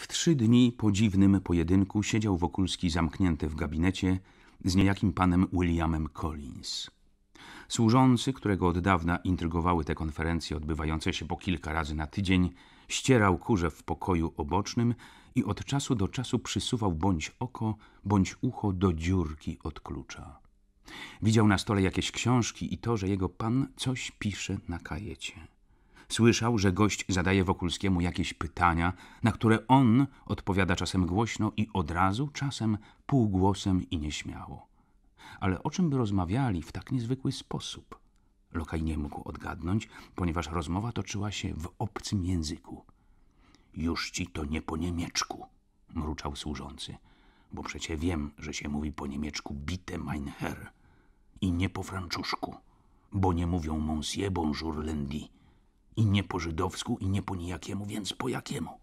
W trzy dni po dziwnym pojedynku siedział Wokulski zamknięty w gabinecie z niejakim panem Williamem Collins. Służący, którego od dawna intrygowały te konferencje odbywające się po kilka razy na tydzień, ścierał kurze w pokoju obocznym i od czasu do czasu przysuwał bądź oko, bądź ucho do dziurki od klucza. Widział na stole jakieś książki i to, że jego pan coś pisze na kajecie. Słyszał, że gość zadaje Wokulskiemu jakieś pytania, na które on odpowiada czasem głośno i od razu, czasem półgłosem i nieśmiało. Ale o czym by rozmawiali w tak niezwykły sposób? Lokaj nie mógł odgadnąć, ponieważ rozmowa toczyła się w obcym języku. Już ci to nie po niemieczku, mruczał służący, bo przecie wiem, że się mówi po niemieczku bite mein Herr i nie po francuszku, bo nie mówią monsieur bonjour lundi i nie po żydowsku, i nie po nijakiemu, więc po jakiemu?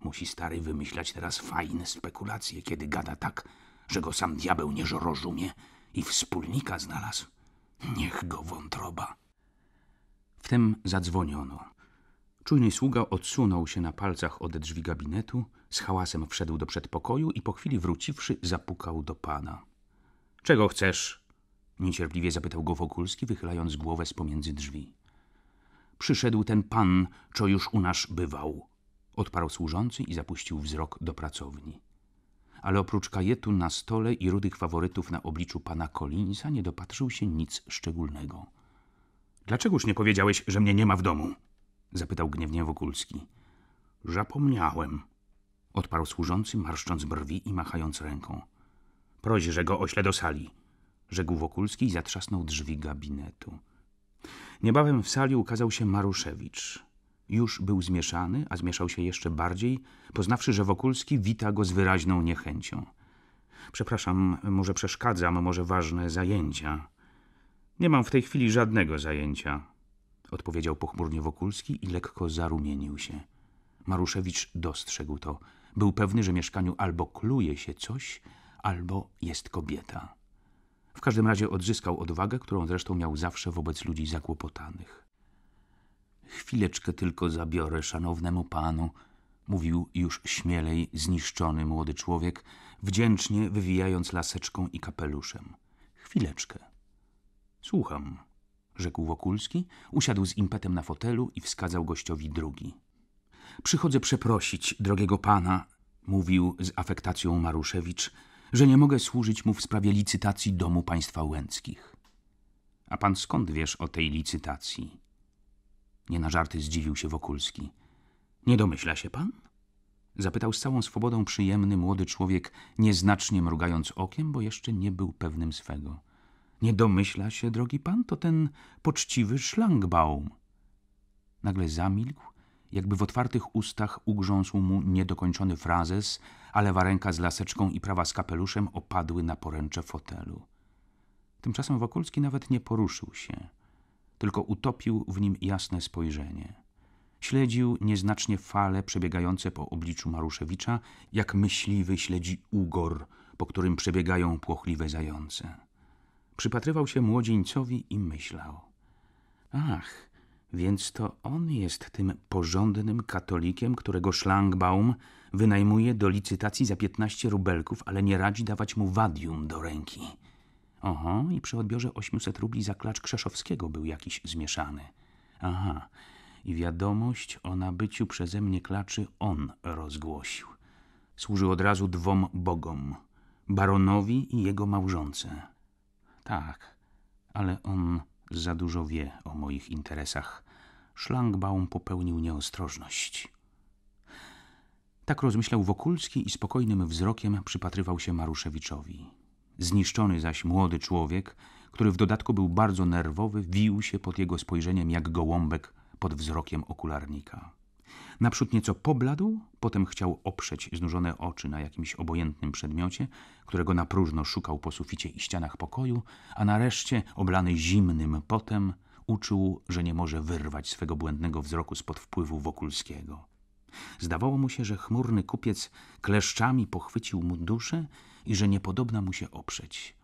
Musi stary wymyślać teraz fajne spekulacje, kiedy gada tak, że go sam diabeł nie rozumie i wspólnika znalazł. Niech go wątroba. Wtem zadzwoniono. Czujny sługa odsunął się na palcach od drzwi gabinetu, z hałasem wszedł do przedpokoju i po chwili wróciwszy zapukał do pana. – Czego chcesz? – niecierpliwie zapytał go Wokulski, wychylając głowę z pomiędzy drzwi przyszedł ten pan, co już u nas bywał. Odparł służący i zapuścił wzrok do pracowni. Ale oprócz kajetu na stole i rudych faworytów na obliczu pana Collinsa nie dopatrzył się nic szczególnego. Dlaczegoż nie powiedziałeś, że mnie nie ma w domu? zapytał gniewnie Wokulski. Zapomniałem, odparł służący, marszcząc brwi i machając ręką. Proś, że go ośle do sali, rzekł Wokulski i zatrzasnął drzwi gabinetu. Niebawem w sali ukazał się Maruszewicz. Już był zmieszany, a zmieszał się jeszcze bardziej, poznawszy, że Wokulski wita go z wyraźną niechęcią. Przepraszam, może przeszkadzam, może ważne zajęcia. Nie mam w tej chwili żadnego zajęcia, odpowiedział pochmurnie Wokulski i lekko zarumienił się. Maruszewicz dostrzegł to. Był pewny, że mieszkaniu albo kluje się coś, albo jest kobieta. W każdym razie odzyskał odwagę, którą zresztą miał zawsze wobec ludzi zakłopotanych. Chwileczkę tylko zabiorę szanownemu panu, mówił już śmielej zniszczony młody człowiek, wdzięcznie wywijając laseczką i kapeluszem. Chwileczkę. Słucham, rzekł Wokulski, usiadł z impetem na fotelu i wskazał gościowi drugi. Przychodzę przeprosić, drogiego pana, mówił z afektacją Maruszewicz, że nie mogę służyć mu w sprawie licytacji domu państwa łęckich. A pan skąd wiesz o tej licytacji? Nie na żarty zdziwił się Wokulski. Nie domyśla się pan? Zapytał z całą swobodą przyjemny młody człowiek, nieznacznie mrugając okiem, bo jeszcze nie był pewnym swego. Nie domyśla się, drogi pan, to ten poczciwy szlangbaum. Nagle zamilkł, jakby w otwartych ustach ugrząsł mu niedokończony frazes, a lewa ręka z laseczką i prawa z kapeluszem opadły na poręcze fotelu. Tymczasem Wokulski nawet nie poruszył się, tylko utopił w nim jasne spojrzenie. Śledził nieznacznie fale przebiegające po obliczu Maruszewicza, jak myśliwy śledzi ugor, po którym przebiegają płochliwe zające. Przypatrywał się młodzieńcowi i myślał. Ach, więc to on jest tym porządnym katolikiem, którego Szlangbaum wynajmuje do licytacji za 15 rubelków, ale nie radzi dawać mu wadium do ręki. Oho, i przy odbiorze 800 rubli za klacz Krzeszowskiego był jakiś zmieszany. Aha, i wiadomość o nabyciu przeze mnie klaczy on rozgłosił. Służył od razu dwom bogom, baronowi i jego małżonce. Tak, ale on za dużo wie o moich interesach. Szlangbaum popełnił nieostrożność. Tak rozmyślał Wokulski i spokojnym wzrokiem przypatrywał się Maruszewiczowi. Zniszczony zaś młody człowiek, który w dodatku był bardzo nerwowy, wił się pod jego spojrzeniem jak gołąbek pod wzrokiem okularnika. Naprzód nieco pobladł, potem chciał oprzeć znużone oczy na jakimś obojętnym przedmiocie, którego na próżno szukał po suficie i ścianach pokoju, a nareszcie, oblany zimnym potem, uczuł, że nie może wyrwać swego błędnego wzroku spod wpływu Wokulskiego. Zdawało mu się, że chmurny kupiec kleszczami pochwycił mu duszę i że niepodobna mu się oprzeć.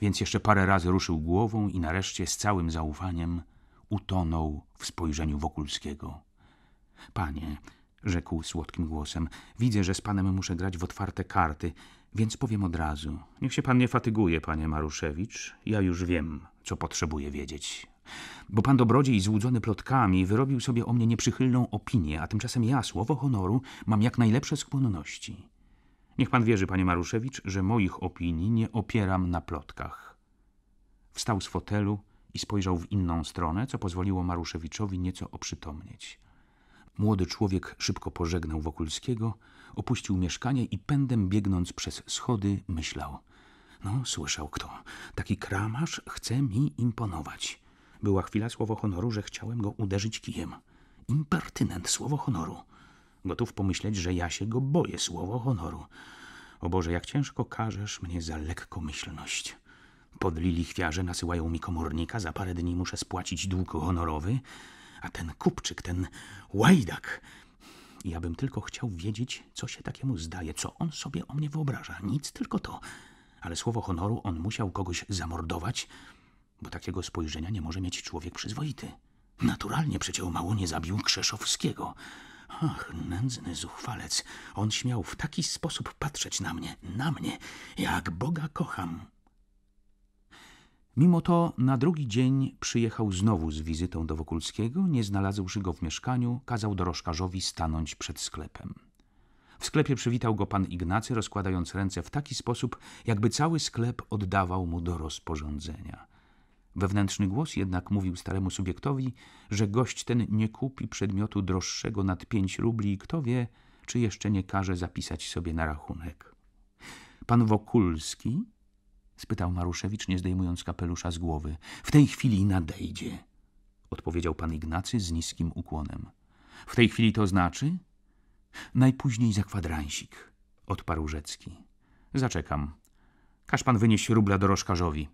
Więc jeszcze parę razy ruszył głową i nareszcie z całym zaufaniem utonął w spojrzeniu Wokulskiego. Panie, rzekł słodkim głosem, widzę, że z panem muszę grać w otwarte karty, więc powiem od razu. Niech się pan nie fatyguje, panie Maruszewicz. Ja już wiem, co potrzebuję wiedzieć. Bo pan dobrodziej złudzony plotkami wyrobił sobie o mnie nieprzychylną opinię, a tymczasem ja, słowo honoru, mam jak najlepsze skłonności. Niech pan wierzy, panie Maruszewicz, że moich opinii nie opieram na plotkach. Wstał z fotelu i spojrzał w inną stronę, co pozwoliło Maruszewiczowi nieco oprzytomnieć. Młody człowiek szybko pożegnał Wokulskiego, opuścił mieszkanie i pędem biegnąc przez schody myślał. No, słyszał kto. Taki kramarz chce mi imponować. Była chwila słowo honoru, że chciałem go uderzyć kijem. Impertynent słowo honoru. Gotów pomyśleć, że ja się go boję słowo honoru. O Boże, jak ciężko karzesz mnie za lekkomyślność. Podli lichwiarze nasyłają mi komornika, za parę dni muszę spłacić dług honorowy, a ten kupczyk, ten łajdak. Ja bym tylko chciał wiedzieć, co się takiemu zdaje, co on sobie o mnie wyobraża. Nic, tylko to. Ale słowo honoru on musiał kogoś zamordować, bo takiego spojrzenia nie może mieć człowiek przyzwoity. Naturalnie przecież mało nie zabił Krzeszowskiego. Ach, nędzny zuchwalec. On śmiał w taki sposób patrzeć na mnie, na mnie, jak Boga kocham. Mimo to na drugi dzień przyjechał znowu z wizytą do Wokulskiego, nie znalazłszy go w mieszkaniu, kazał dorożkarzowi stanąć przed sklepem. W sklepie przywitał go pan Ignacy, rozkładając ręce w taki sposób, jakby cały sklep oddawał mu do rozporządzenia. Wewnętrzny głos jednak mówił staremu subiektowi, że gość ten nie kupi przedmiotu droższego nad pięć rubli i kto wie, czy jeszcze nie każe zapisać sobie na rachunek. Pan Wokulski spytał Maruszewicz, nie zdejmując kapelusza z głowy. W tej chwili nadejdzie, odpowiedział pan Ignacy z niskim ukłonem. W tej chwili to znaczy? Najpóźniej za kwadransik, odparł Rzecki. Zaczekam. Każ pan wynieść rubla dorożkarzowi,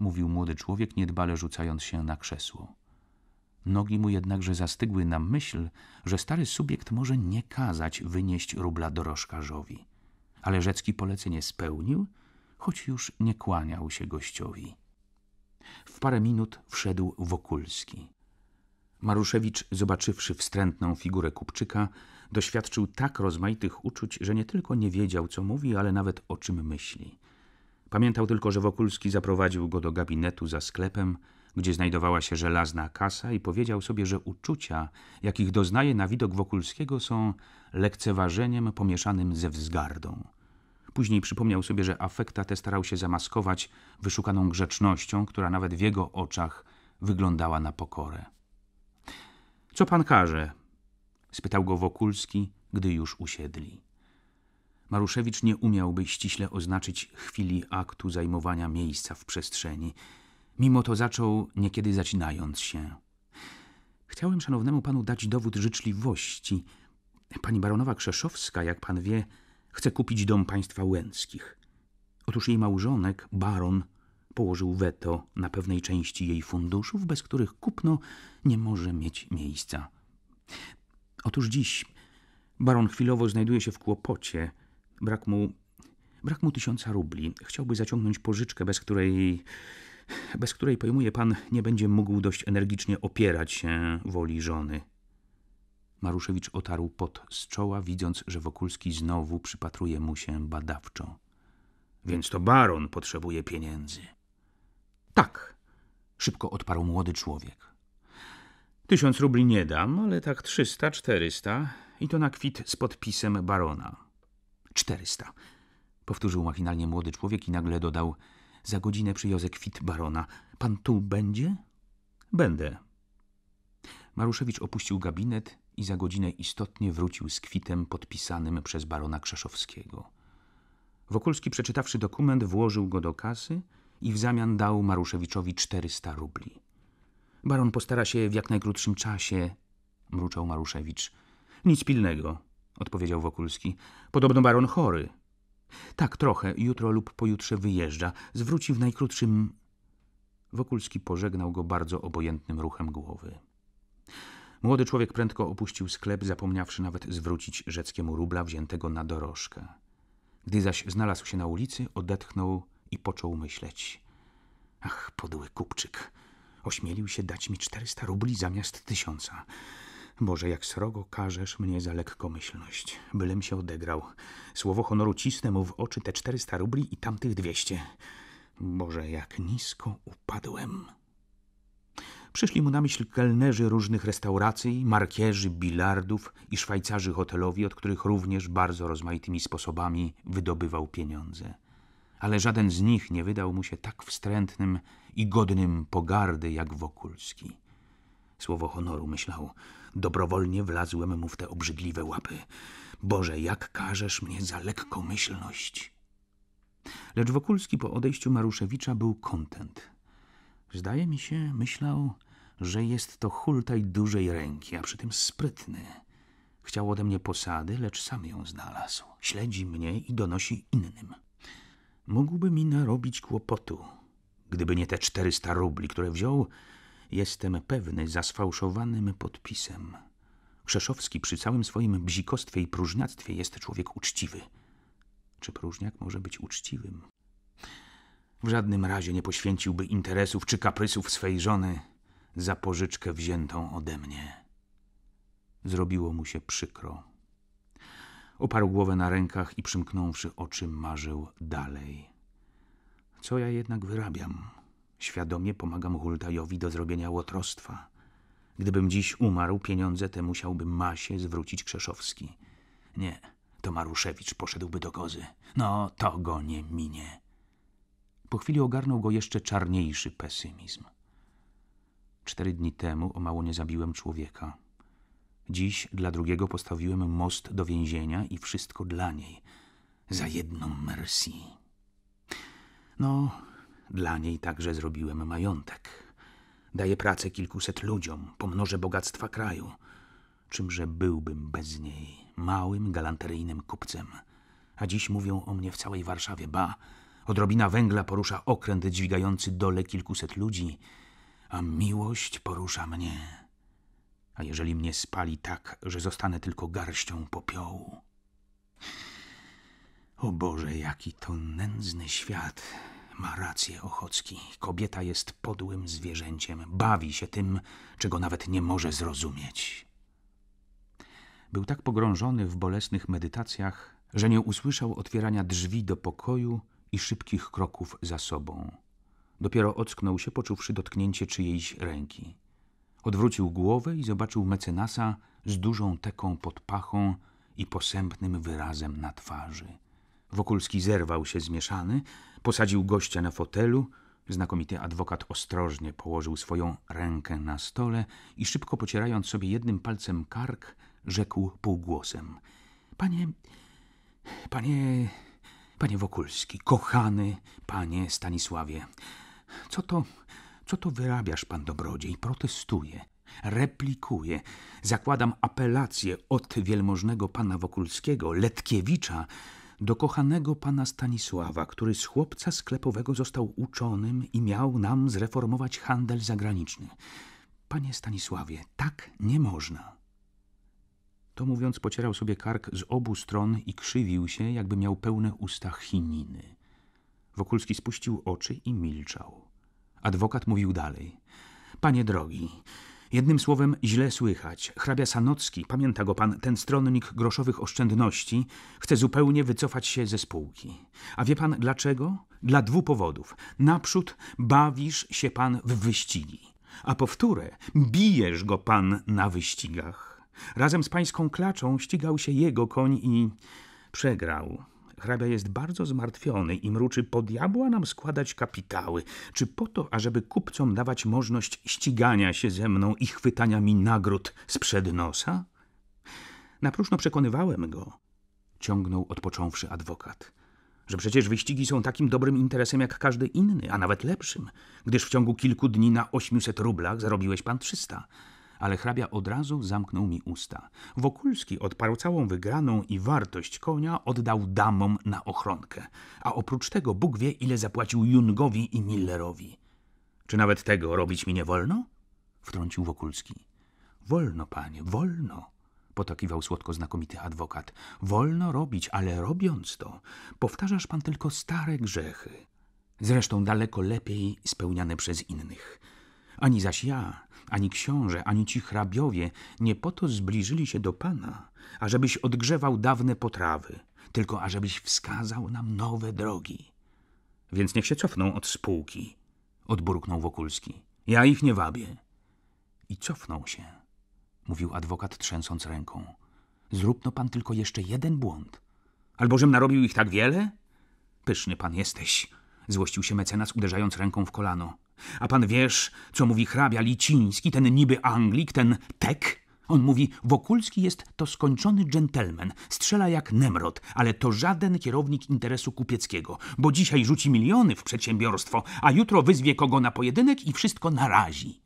mówił młody człowiek, niedbale rzucając się na krzesło. Nogi mu jednakże zastygły na myśl, że stary subjekt może nie kazać wynieść rubla dorożkarzowi. Ale Rzecki polecenie spełnił – choć już nie kłaniał się gościowi. W parę minut wszedł Wokulski. Maruszewicz, zobaczywszy wstrętną figurę kupczyka, doświadczył tak rozmaitych uczuć, że nie tylko nie wiedział, co mówi, ale nawet o czym myśli. Pamiętał tylko, że Wokulski zaprowadził go do gabinetu za sklepem, gdzie znajdowała się żelazna kasa i powiedział sobie, że uczucia, jakich doznaje na widok Wokulskiego, są lekceważeniem pomieszanym ze wzgardą. Później przypomniał sobie, że afekta tę starał się zamaskować wyszukaną grzecznością, która nawet w jego oczach wyglądała na pokorę. — Co pan każe? — spytał go Wokulski, gdy już usiedli. Maruszewicz nie umiałby ściśle oznaczyć chwili aktu zajmowania miejsca w przestrzeni. Mimo to zaczął, niekiedy zacinając się. Chciałem szanownemu panu dać dowód życzliwości. Pani baronowa Krzeszowska, jak pan wie, chce kupić dom państwa łęckich. Otóż jej małżonek, baron, położył weto na pewnej części jej funduszów, bez których kupno nie może mieć miejsca. Otóż dziś baron chwilowo znajduje się w kłopocie. Brak mu, brak mu tysiąca rubli. Chciałby zaciągnąć pożyczkę, bez której, bez której pojmuje pan, nie będzie mógł dość energicznie opierać się woli żony. Maruszewicz otarł pot z czoła, widząc, że Wokulski znowu przypatruje mu się badawczo. Więc to baron potrzebuje pieniędzy. Tak, szybko odparł młody człowiek. Tysiąc rubli nie dam, ale tak trzysta, czterysta i to na kwit z podpisem barona. Czterysta, powtórzył machinalnie młody człowiek i nagle dodał za godzinę przyjozę kwit barona. Pan tu będzie? Będę. Maruszewicz opuścił gabinet i za godzinę istotnie wrócił z kwitem podpisanym przez barona Krzeszowskiego. Wokulski, przeczytawszy dokument, włożył go do kasy i w zamian dał Maruszewiczowi 400 rubli. Baron postara się w jak najkrótszym czasie, mruczał Maruszewicz. Nic pilnego, odpowiedział Wokulski. Podobno baron chory. Tak, trochę. Jutro lub pojutrze wyjeżdża. Zwróci w najkrótszym. Wokulski pożegnał go bardzo obojętnym ruchem głowy. Młody człowiek prędko opuścił sklep, zapomniawszy nawet zwrócić Rzeckiemu rubla wziętego na dorożkę. Gdy zaś znalazł się na ulicy, odetchnął i począł myśleć. Ach, podły kupczyk, ośmielił się dać mi czterysta rubli zamiast tysiąca. Boże, jak srogo karzesz mnie za lekkomyślność. Bylem się odegrał. Słowo honoru cisnę mu w oczy te czterysta rubli i tamtych dwieście. Boże, jak nisko upadłem. Przyszli mu na myśl kelnerzy różnych restauracji, markierzy, bilardów i szwajcarzy hotelowi, od których również bardzo rozmaitymi sposobami wydobywał pieniądze. Ale żaden z nich nie wydał mu się tak wstrętnym i godnym pogardy jak Wokulski. Słowo honoru, myślał, dobrowolnie wlazłem mu w te obrzydliwe łapy. Boże, jak karzesz mnie za lekką myślność! Lecz Wokulski po odejściu Maruszewicza był kontent – Zdaje mi się, myślał, że jest to hultaj dużej ręki, a przy tym sprytny. Chciał ode mnie posady, lecz sam ją znalazł. Śledzi mnie i donosi innym. Mógłby mi narobić kłopotu. Gdyby nie te 400 rubli, które wziął, jestem pewny, za sfałszowanym podpisem. Krzeszowski przy całym swoim bzikostwie i próżniactwie jest człowiek uczciwy. Czy próżniak może być uczciwym? W żadnym razie nie poświęciłby interesów czy kaprysów swej żony za pożyczkę wziętą ode mnie. Zrobiło mu się przykro. Oparł głowę na rękach i przymknąwszy oczy, marzył dalej. Co ja jednak wyrabiam? Świadomie pomagam Hultajowi do zrobienia łotrostwa. Gdybym dziś umarł, pieniądze te musiałby masie zwrócić Krzeszowski. Nie, to Maruszewicz poszedłby do kozy. No, to go nie minie. Po chwili ogarnął go jeszcze czarniejszy pesymizm. Cztery dni temu o mało nie zabiłem człowieka. Dziś dla drugiego postawiłem most do więzienia i wszystko dla niej. Za jedną mercy. No, dla niej także zrobiłem majątek. Daję pracę kilkuset ludziom, pomnożę bogactwa kraju. Czymże byłbym bez niej, małym, galanteryjnym kupcem. A dziś mówią o mnie w całej Warszawie, ba, Odrobina węgla porusza okręt dźwigający dole kilkuset ludzi, a miłość porusza mnie. A jeżeli mnie spali tak, że zostanę tylko garścią popiołu. O Boże, jaki to nędzny świat. Ma rację Ochocki. Kobieta jest podłym zwierzęciem. Bawi się tym, czego nawet nie może zrozumieć. Był tak pogrążony w bolesnych medytacjach, że nie usłyszał otwierania drzwi do pokoju, i szybkich kroków za sobą. Dopiero ocknął się, poczuwszy dotknięcie czyjejś ręki. Odwrócił głowę i zobaczył mecenasa z dużą teką pod pachą i posępnym wyrazem na twarzy. Wokulski zerwał się zmieszany, posadził gościa na fotelu. Znakomity adwokat ostrożnie położył swoją rękę na stole i szybko pocierając sobie jednym palcem kark, rzekł półgłosem: Panie, panie Panie Wokulski, kochany panie Stanisławie, co to, co to wyrabiasz pan dobrodziej? Protestuje, replikuje. Zakładam apelację od wielmożnego pana Wokulskiego, Letkiewicza, do kochanego pana Stanisława, który z chłopca sklepowego został uczonym i miał nam zreformować handel zagraniczny. Panie Stanisławie, tak nie można. To mówiąc, pocierał sobie kark z obu stron i krzywił się, jakby miał pełne usta chininy. Wokulski spuścił oczy i milczał. Adwokat mówił dalej. Panie drogi, jednym słowem źle słychać. Hrabia Sanocki, pamięta go pan, ten stronnik groszowych oszczędności, chce zupełnie wycofać się ze spółki. A wie pan dlaczego? Dla dwóch powodów. Naprzód bawisz się pan w wyścigi, a powtóre bijesz go pan na wyścigach. Razem z pańską klaczą ścigał się jego koń i przegrał. Hrabia jest bardzo zmartwiony i mruczy po diabła nam składać kapitały. Czy po to, ażeby kupcom dawać możliwość ścigania się ze mną i chwytania mi nagród sprzed nosa? Na próżno przekonywałem go, ciągnął odpocząwszy adwokat, że przecież wyścigi są takim dobrym interesem jak każdy inny, a nawet lepszym, gdyż w ciągu kilku dni na 800 rublach zarobiłeś pan 300 ale hrabia od razu zamknął mi usta. Wokulski odparł całą wygraną i wartość konia oddał damom na ochronkę, a oprócz tego Bóg wie, ile zapłacił Jungowi i Millerowi. Czy nawet tego robić mi nie wolno? wtrącił Wokulski. Wolno, panie, wolno potakiwał słodko znakomity adwokat. Wolno robić, ale robiąc to, powtarzasz pan tylko stare grzechy. Zresztą daleko lepiej spełniane przez innych. Ani zaś ja, ani książę, ani ci hrabiowie nie po to zbliżyli się do Pana, ażebyś odgrzewał dawne potrawy, tylko ażebyś wskazał nam nowe drogi. Więc niech się cofną od spółki, odburknął Wokulski. Ja ich nie wabię. I cofnął się, mówił adwokat trzęsąc ręką. Zróbno pan tylko jeszcze jeden błąd. Albożem narobił ich tak wiele? Pyszny pan jesteś, złościł się mecenas, uderzając ręką w kolano. A pan wiesz, co mówi hrabia Liciński, ten niby Anglik, ten Tek? On mówi, Wokulski jest to skończony dżentelmen, strzela jak Nemrod, ale to żaden kierownik interesu kupieckiego, bo dzisiaj rzuci miliony w przedsiębiorstwo, a jutro wyzwie kogo na pojedynek i wszystko narazi.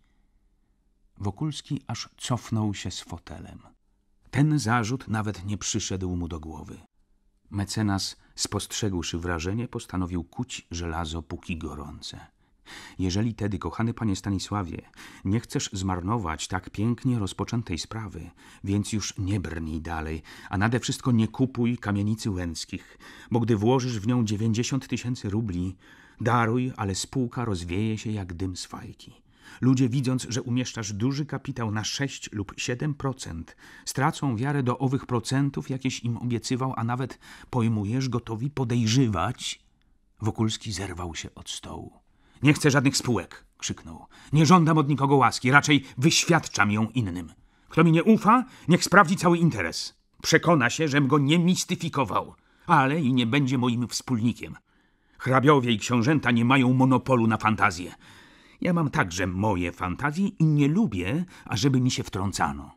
Wokulski aż cofnął się z fotelem. Ten zarzut nawet nie przyszedł mu do głowy. Mecenas, spostrzegłszy wrażenie, postanowił kuć żelazo póki gorące. Jeżeli tedy, kochany panie Stanisławie, nie chcesz zmarnować tak pięknie rozpoczętej sprawy, więc już nie brnij dalej, a nade wszystko nie kupuj kamienicy łęckich, bo gdy włożysz w nią dziewięćdziesiąt tysięcy rubli, daruj, ale spółka rozwieje się jak dym z fajki. Ludzie widząc, że umieszczasz duży kapitał na 6 lub 7%, stracą wiarę do owych procentów, jakieś im obiecywał, a nawet pojmujesz gotowi podejrzewać. Wokulski zerwał się od stołu. Nie chcę żadnych spółek, krzyknął. Nie żądam od nikogo łaski, raczej wyświadczam ją innym. Kto mi nie ufa, niech sprawdzi cały interes. Przekona się, żem go nie mistyfikował, ale i nie będzie moim wspólnikiem. Hrabiowie i książęta nie mają monopolu na fantazję. Ja mam także moje fantazje i nie lubię, ażeby mi się wtrącano.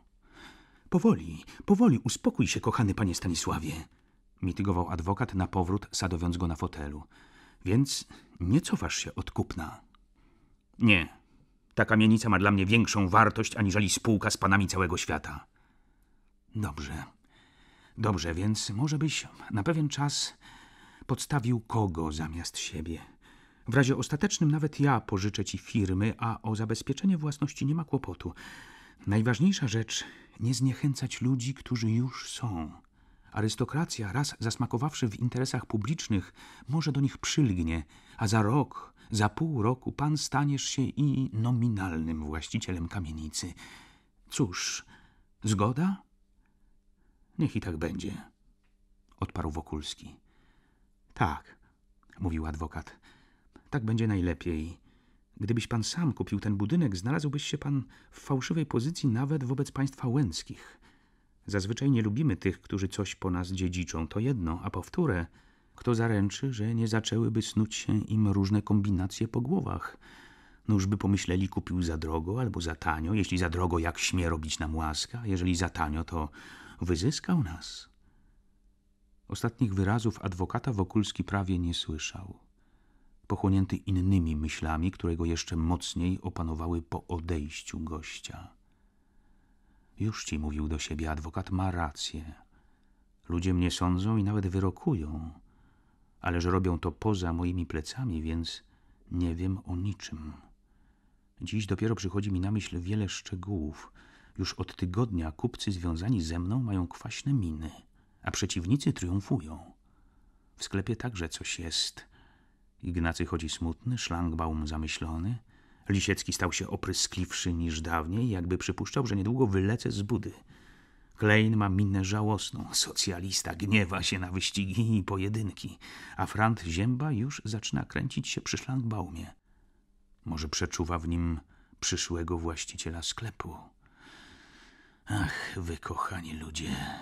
Powoli, powoli, uspokój się, kochany panie Stanisławie, mitygował adwokat na powrót, sadowiąc go na fotelu. Więc nie cofasz się od kupna. Nie. Ta kamienica ma dla mnie większą wartość aniżeli spółka z panami całego świata. Dobrze. Dobrze, więc może byś na pewien czas podstawił kogo zamiast siebie. W razie ostatecznym nawet ja pożyczę ci firmy, a o zabezpieczenie własności nie ma kłopotu. Najważniejsza rzecz nie zniechęcać ludzi, którzy już są. Arystokracja, raz zasmakowawszy w interesach publicznych, może do nich przylgnie, a za rok, za pół roku pan staniesz się i nominalnym właścicielem kamienicy. Cóż, zgoda? Niech i tak będzie, odparł Wokulski. Tak, mówił adwokat. Tak będzie najlepiej. Gdybyś pan sam kupił ten budynek, znalazłbyś się pan w fałszywej pozycji nawet wobec państwa łęckich. Zazwyczaj nie lubimy tych, którzy coś po nas dziedziczą, to jedno, a powtórę, kto zaręczy, że nie zaczęłyby snuć się im różne kombinacje po głowach. już by pomyśleli, kupił za drogo albo za tanio, jeśli za drogo, jak śmie robić nam łaska, jeżeli za tanio, to wyzyskał nas. Ostatnich wyrazów adwokata Wokulski prawie nie słyszał. Pochłonięty innymi myślami, które go jeszcze mocniej opanowały po odejściu gościa. Już ci mówił do siebie, adwokat ma rację. Ludzie mnie sądzą i nawet wyrokują, ale że robią to poza moimi plecami, więc nie wiem o niczym. Dziś dopiero przychodzi mi na myśl wiele szczegółów. Już od tygodnia kupcy związani ze mną mają kwaśne miny, a przeciwnicy triumfują. W sklepie także coś jest. Ignacy chodzi smutny, szlangbaum zamyślony – Lisiecki stał się opryskliwszy niż dawniej, jakby przypuszczał, że niedługo wylece z budy. Klein ma minę żałosną. Socjalista gniewa się na wyścigi i pojedynki, a Frant Zięba już zaczyna kręcić się przy szlangbaumie. Może przeczuwa w nim przyszłego właściciela sklepu. Ach, wy kochani ludzie.